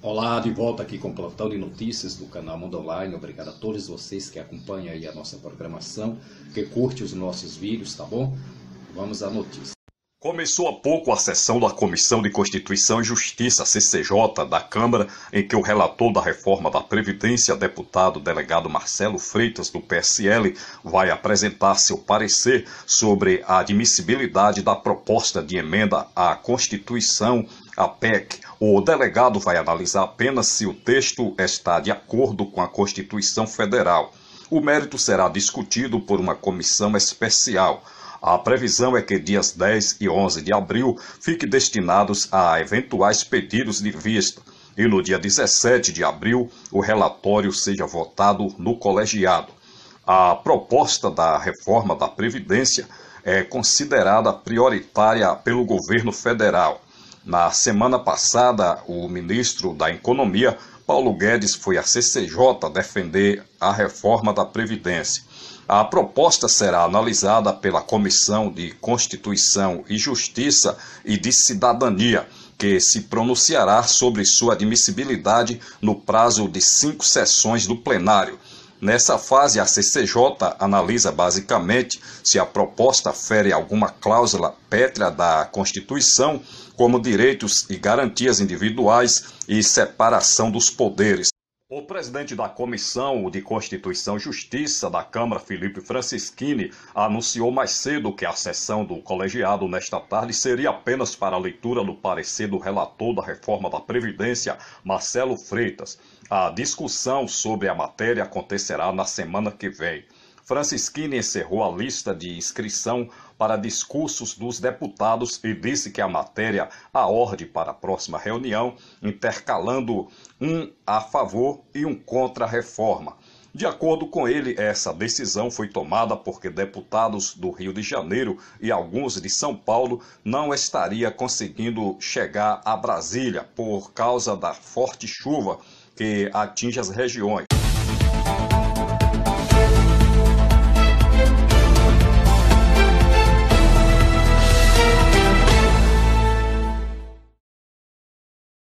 Olá, de volta aqui com o Plantão de Notícias do canal Mundo Online. Obrigado a todos vocês que acompanham aí a nossa programação, que curte os nossos vídeos, tá bom? Vamos à notícia. Começou há pouco a sessão da Comissão de Constituição e Justiça, CCJ, da Câmara, em que o relator da reforma da Previdência, deputado delegado Marcelo Freitas, do PSL, vai apresentar seu parecer sobre a admissibilidade da proposta de emenda à Constituição a PEC, o delegado vai analisar apenas se o texto está de acordo com a Constituição Federal. O mérito será discutido por uma comissão especial. A previsão é que dias 10 e 11 de abril fiquem destinados a eventuais pedidos de vista e no dia 17 de abril o relatório seja votado no colegiado. A proposta da reforma da Previdência é considerada prioritária pelo governo federal. Na semana passada, o ministro da Economia, Paulo Guedes, foi à CCJ defender a reforma da Previdência. A proposta será analisada pela Comissão de Constituição e Justiça e de Cidadania, que se pronunciará sobre sua admissibilidade no prazo de cinco sessões do plenário. Nessa fase, a CCJ analisa basicamente se a proposta fere alguma cláusula pétrea da Constituição, como direitos e garantias individuais e separação dos poderes. O presidente da Comissão de Constituição e Justiça da Câmara, Felipe Francischini, anunciou mais cedo que a sessão do colegiado nesta tarde seria apenas para a leitura do parecer do relator da reforma da Previdência, Marcelo Freitas. A discussão sobre a matéria acontecerá na semana que vem. Francisquini encerrou a lista de inscrição para discursos dos deputados e disse que a matéria ordem para a próxima reunião, intercalando um a favor e um contra a reforma. De acordo com ele, essa decisão foi tomada porque deputados do Rio de Janeiro e alguns de São Paulo não estaria conseguindo chegar a Brasília por causa da forte chuva que atinge as regiões.